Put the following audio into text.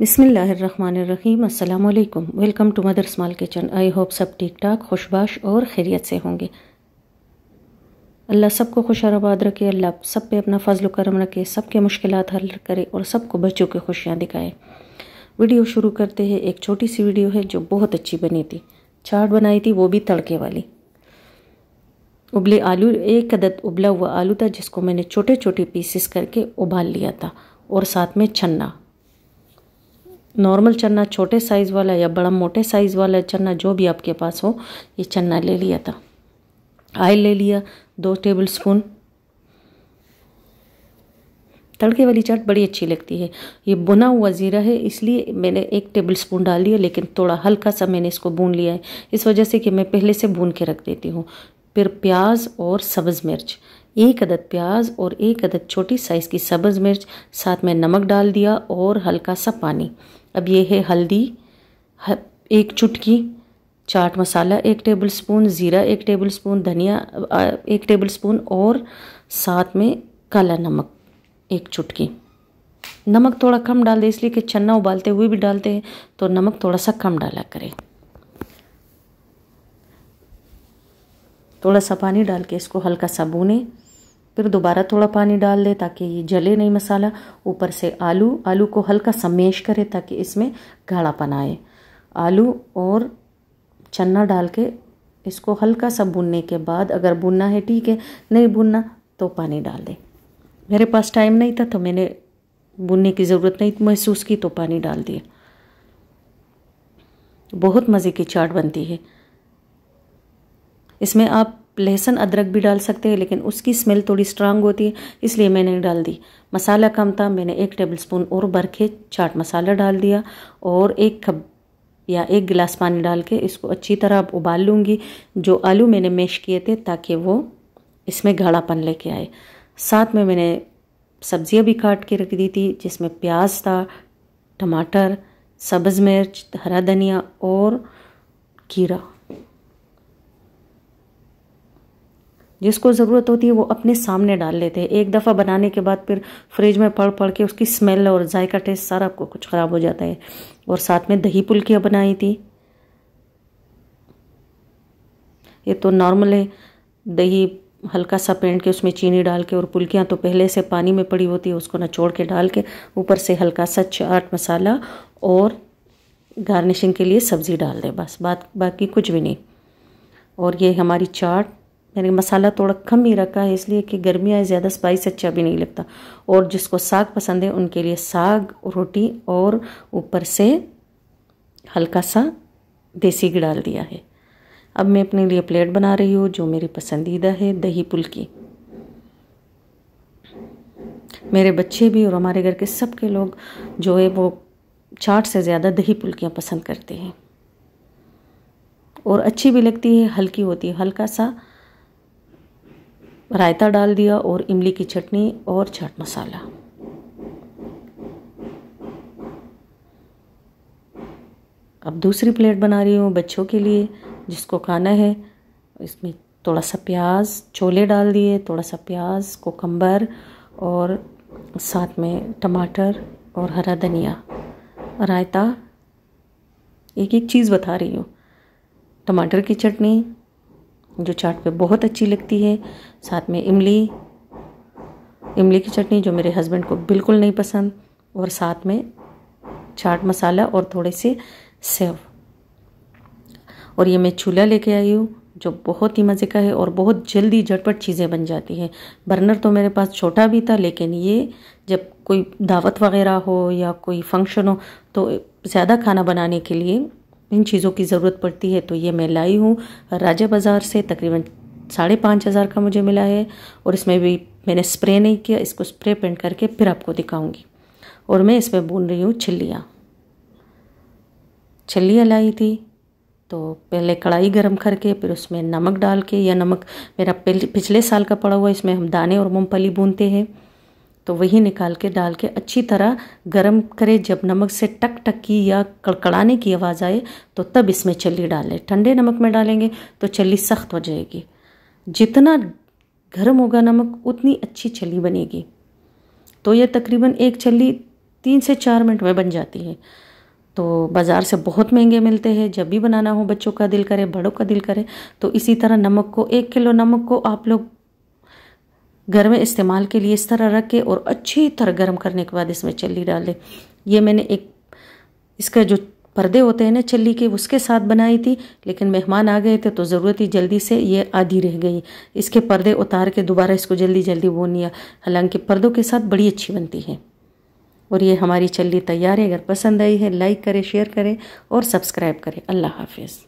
बिसमीम अल्लाम welcome to mother small kitchen I hope सब ठीक ठाक खुशबाश और खैरियत से होंगे अल्लाह सबको खुश आबाद रखे अल्लाह सब पे अपना फजल करम रखे सब के मुश्किल हल करे और सबको बच्चों की खुशियाँ दिखाए वीडियो शुरू करते हैं एक छोटी सी वीडियो है जो बहुत अच्छी बनी थी चाट बनाई थी वो भी तड़के वाली उबले आलू एक अदद उबला हुआ आलू था जिसको मैंने छोटे छोटे पीसेस करके उबाल लिया था और साथ में छन्ना नॉर्मल चना छोटे साइज़ वाला या बड़ा मोटे साइज़ वाला चना जो भी आपके पास हो ये चना ले लिया था आयल ले लिया दो टेबल स्पून तड़के वाली चाट बड़ी अच्छी लगती है ये बुना हुआ ज़ीरा है इसलिए मैंने एक टेबल स्पून डाल लिया लेकिन थोड़ा हल्का सा मैंने इसको भून लिया है इस वजह से कि मैं पहले से भून के रख देती हूँ फिर प्याज और सब्ज़ मिर्च एक अदद प्याज और एक अदद छोटी साइज़ की सब्ज़ मिर्च साथ में नमक डाल दिया और हल्का सा पानी अब ये है हल्दी एक चुटकी चाट मसाला एक टेबल स्पून ज़ीरा एक टेबल स्पून धनिया एक टेबल स्पून और साथ में काला नमक एक चुटकी नमक थोड़ा कम डाल दें इसलिए कि चना उबालते हुए भी डालते हैं तो नमक थोड़ा सा कम डाला करें थोड़ा सा पानी डाल के इसको हल्का सा भूनें फिर दोबारा थोड़ा पानी डाल दें ताकि ये जले नहीं मसाला ऊपर से आलू आलू को हल्का सा मेश करें ताकि इसमें गाढ़ापन आए आलू और चना डाल के इसको हल्का सा भुनने के बाद अगर भुनना है ठीक है नहीं भुनना तो पानी डाल दें मेरे पास टाइम नहीं था तो मैंने भुनने की ज़रूरत नहीं महसूस की तो पानी डाल दिया बहुत मज़े की चाट बनती है इसमें आप लहसुन अदरक भी डाल सकते हैं लेकिन उसकी स्मेल थोड़ी स्ट्रांग होती है इसलिए मैंने डाल दी मसाला कम था मैंने एक टेबल स्पून और भर के चाट मसाला डाल दिया और एक कप या एक गिलास पानी डाल के इसको अच्छी तरह उबाल लूँगी जो आलू मैंने मैश किए थे ताकि वो इसमें गाढ़ापन लेके आए साथ में मैंने सब्जियाँ भी काट के रख दी थी जिसमें प्याज था टमाटर सब्ज़ मिर्च हरा धनिया और कीरा जिसको ज़रूरत होती है वो अपने सामने डाल लेते हैं एक दफ़ा बनाने के बाद फिर फ्रिज में पड़ पड़ के उसकी स्मेल और जायका टेस्ट सारा आपको कुछ ख़राब हो जाता है और साथ में दही पुलकियाँ बनाई थी ये तो नॉर्मल है दही हल्का सा पेंट के उसमें चीनी डाल के और पुलकियाँ तो पहले से पानी में पड़ी होती है उसको नचोड़ के डाल के ऊपर से हल्का सा चाट मसाला और गार्निशिंग के लिए सब्ज़ी डाल दें बस बात बाकी कुछ भी नहीं और ये हमारी चाट यानी मसाला थोड़ा कम ही रखा है इसलिए कि गर्मी आए ज़्यादा स्पाइस अच्छा भी नहीं लगता और जिसको साग पसंद है उनके लिए साग रोटी और ऊपर से हल्का सा देसी घी डाल दिया है अब मैं अपने लिए प्लेट बना रही हूँ जो मेरी पसंदीदा है दही पुल्की मेरे बच्चे भी और हमारे घर के सबके लोग जो है वो चाट से ज़्यादा दही पुल्कियाँ पसंद करते हैं और अच्छी भी लगती है हल्की होती है हल्का सा रायता डाल दिया और इमली की चटनी और चाट मसाला अब दूसरी प्लेट बना रही हूँ बच्चों के लिए जिसको खाना है इसमें थोड़ा सा प्याज छोले डाल दिए थोड़ा सा प्याज कोकम्बर और साथ में टमाटर और हरा धनिया रायता एक एक चीज़ बता रही हूँ टमाटर की चटनी जो चाट पे बहुत अच्छी लगती है साथ में इमली इमली की चटनी जो मेरे हस्बैंड को बिल्कुल नहीं पसंद और साथ में चाट मसाला और थोड़े से सेव और ये मैं चूल्हा लेके आई हूँ जो बहुत ही मज़े का है और बहुत जल्दी झटपट चीज़ें बन जाती हैं बर्नर तो मेरे पास छोटा भी था लेकिन ये जब कोई दावत वगैरह हो या कोई फंक्शन हो तो ज़्यादा खाना बनाने के लिए इन चीज़ों की ज़रूरत पड़ती है तो ये मैं लाई हूँ राजा बाज़ार से तकरीबन साढ़े पाँच हज़ार का मुझे मिला है और इसमें भी मैंने स्प्रे नहीं किया इसको स्प्रे पेंट करके फिर आपको दिखाऊंगी और मैं इसमें बुन रही हूँ छिल्लियाँ छिल्लियाँ लाई थी तो पहले कढ़ाई गरम करके फिर उसमें नमक डाल के या नमक मेरा पिछले साल का पड़ा हुआ इसमें हम दाने और मूँगफली बुनते हैं तो वही निकाल के डाल के अच्छी तरह गर्म करें जब नमक से टक टक की या कड़कड़ाने की आवाज़ आए तो तब इसमें चली डालें ठंडे नमक में डालेंगे तो चली सख्त हो जाएगी जितना गर्म होगा नमक उतनी अच्छी चली बनेगी तो यह तकरीबन एक चली तीन से चार मिनट में बन जाती है तो बाज़ार से बहुत महंगे मिलते हैं जब भी बनाना हो बच्चों का दिल करे बड़ों का दिल करे तो इसी तरह नमक को एक किलो नमक को आप लोग घर में इस्तेमाल के लिए इस तरह रख के और अच्छी तरह गर्म करने के बाद इसमें चल्ली डाल दें ये मैंने एक इसका जो पर्दे होते हैं ना चिल्ली के उसके साथ बनाई थी लेकिन मेहमान आ गए थे तो ज़रूरत ही जल्दी से ये आधी रह गई इसके पर्दे उतार के दोबारा इसको जल्दी जल्दी बोन लिया हालांकि पर्दों के साथ बड़ी अच्छी बनती है और ये हमारी चल्ली तैयार है अगर पसंद आई है लाइक करें शेयर करें और सब्सक्राइब करें अल्लाह हाफिज़